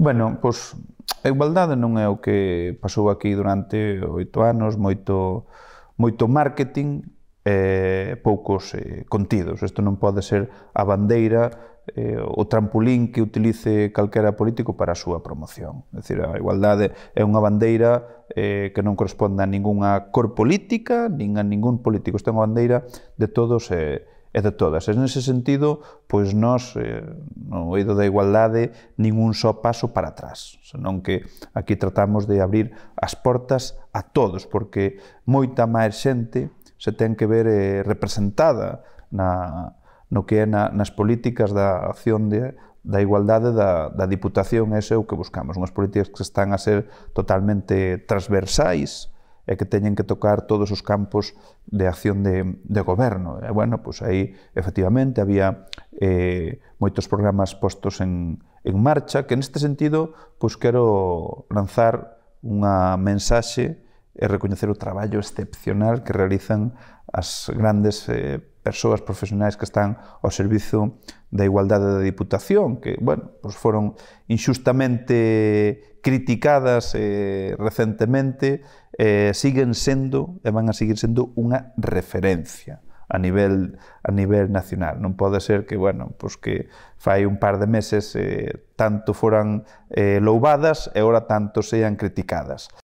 Bueno, pois, a igualdade non é o que pasou aquí durante oito anos, moito, moito marketing e eh, poucos eh, contidos. Isto non pode ser a bandeira eh, o trampolín que utilice calquera político para a súa promoción. É dicir, a igualdade é unha bandeira eh, que non corresponde a ningunha cor política, nin a ningún político. Isto é unha bandeira de todos eh, e de todas. E nese sentido, pois nós, eh, no oído da igualdade, ningún só paso para atrás, senón que aquí tratamos de abrir as portas a todos, porque moita máis xente se ten que ver eh, representada na, no que é na, nas políticas da acción de, da igualdade da, da Diputación, ese é o que buscamos, unhas políticas que están a ser totalmente transversais, e que teñen que tocar todos os campos de acción de, de goberno. E, bueno, pois aí, efectivamente, había eh, moitos programas postos en, en marcha, que neste sentido, pois quero lanzar unha mensaxe e recoñecer o traballo excepcional que realizan as grandes eh, persoas profesionais que están ao servizo da igualdade da Diputación, que, bueno, pois foron inxustamente criticadas eh, recentemente eh, siguen sendo e van a seguir sendo unha referencia a nivel a nivel nacional. Non pode ser que, bueno, pois que fai un par de meses eh, tanto foran eh, loubadas e ora tanto sean criticadas.